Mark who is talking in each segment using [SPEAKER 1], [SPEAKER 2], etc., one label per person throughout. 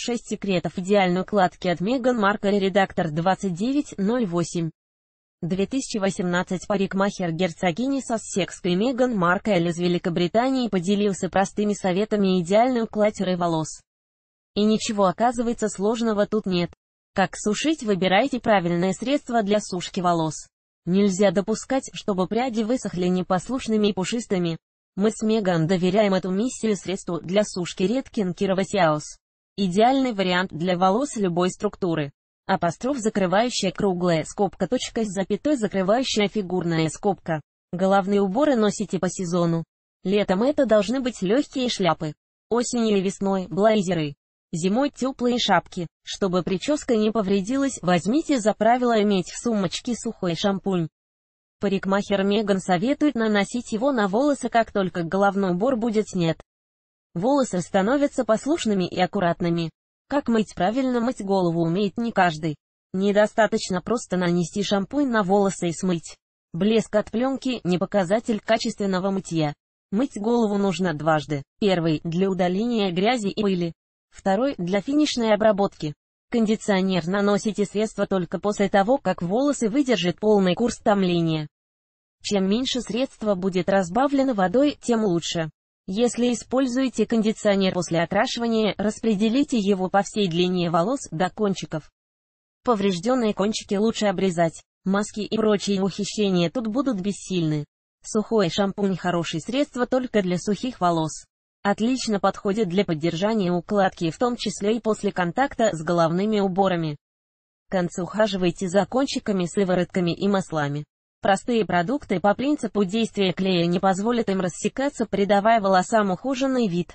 [SPEAKER 1] 6 секретов идеальной укладки от Меган Маркель редактор 2908. 2018 парикмахер герцогини Соссекской Меган Маркель из Великобритании поделился простыми советами идеальной укладки волос. И ничего оказывается сложного тут нет. Как сушить выбирайте правильное средство для сушки волос. Нельзя допускать, чтобы пряди высохли непослушными и пушистыми. Мы с Меган доверяем эту миссию средству для сушки Редкин Кировосяус. Идеальный вариант для волос любой структуры. Апостроф закрывающая круглая скобка. Точка с запятой закрывающая фигурная скобка. Головные уборы носите по сезону. Летом это должны быть легкие шляпы. Осенью и весной – блайзеры. Зимой – теплые шапки. Чтобы прическа не повредилась, возьмите за правило иметь в сумочке сухой шампунь. Парикмахер Меган советует наносить его на волосы, как только головной убор будет снят. Волосы становятся послушными и аккуратными. Как мыть правильно мыть голову умеет не каждый. Недостаточно просто нанести шампунь на волосы и смыть. Блеск от пленки – не показатель качественного мытья. Мыть голову нужно дважды. Первый – для удаления грязи и пыли. Второй – для финишной обработки. Кондиционер наносите средство только после того, как волосы выдержат полный курс томления. Чем меньше средства будет разбавлено водой, тем лучше. Если используете кондиционер после отращивания, распределите его по всей длине волос до кончиков. Поврежденные кончики лучше обрезать. Маски и прочие ухищения тут будут бессильны. Сухой шампунь – хорошее средство только для сухих волос. Отлично подходит для поддержания укладки, в том числе и после контакта с головными уборами. К концу ухаживайте за кончиками сыворотками и маслами. Простые продукты по принципу действия клея не позволят им рассекаться, придавая волосам ухоженный вид.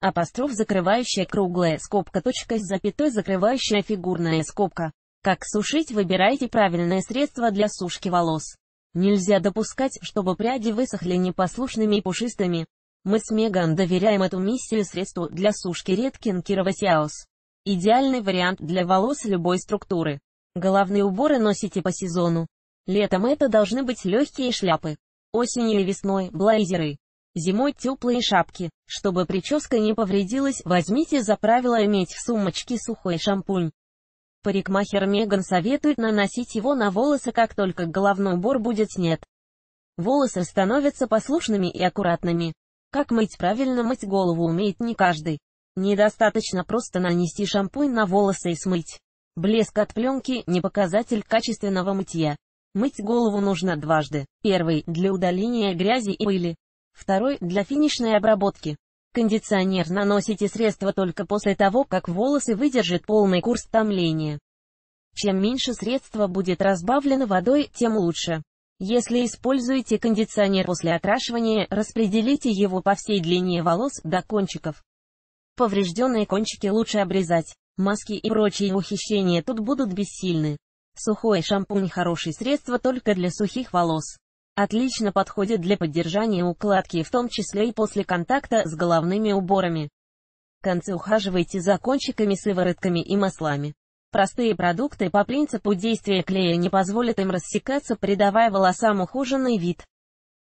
[SPEAKER 1] Апостроф закрывающая круглая скобка точка с запятой закрывающая фигурная скобка. Как сушить выбирайте правильное средство для сушки волос. Нельзя допускать, чтобы пряди высохли непослушными и пушистыми. Мы с Меган доверяем эту миссию средству для сушки Редкин Кировосяус. Идеальный вариант для волос любой структуры. Головные уборы носите по сезону. Летом это должны быть легкие шляпы. Осенью и весной – блайзеры. Зимой теплые шапки. Чтобы прическа не повредилась, возьмите за правило иметь в сумочке сухой шампунь. Парикмахер Меган советует наносить его на волосы, как только головной убор будет снят. Волосы становятся послушными и аккуратными. Как мыть правильно мыть голову умеет не каждый. Недостаточно просто нанести шампунь на волосы и смыть. Блеск от пленки – не показатель качественного мытья. Мыть голову нужно дважды. Первый – для удаления грязи и пыли. Второй – для финишной обработки. Кондиционер наносите средство только после того, как волосы выдержат полный курс томления. Чем меньше средства будет разбавлено водой, тем лучше. Если используете кондиционер после отрашивания, распределите его по всей длине волос до кончиков. Поврежденные кончики лучше обрезать. Маски и прочие ухищения тут будут бессильны. Сухой шампунь – хорошее средство только для сухих волос. Отлично подходит для поддержания укладки, в том числе и после контакта с головными уборами. Концы ухаживайте за кончиками сыворотками и маслами. Простые продукты по принципу действия клея не позволят им рассекаться, придавая волосам ухоженный вид.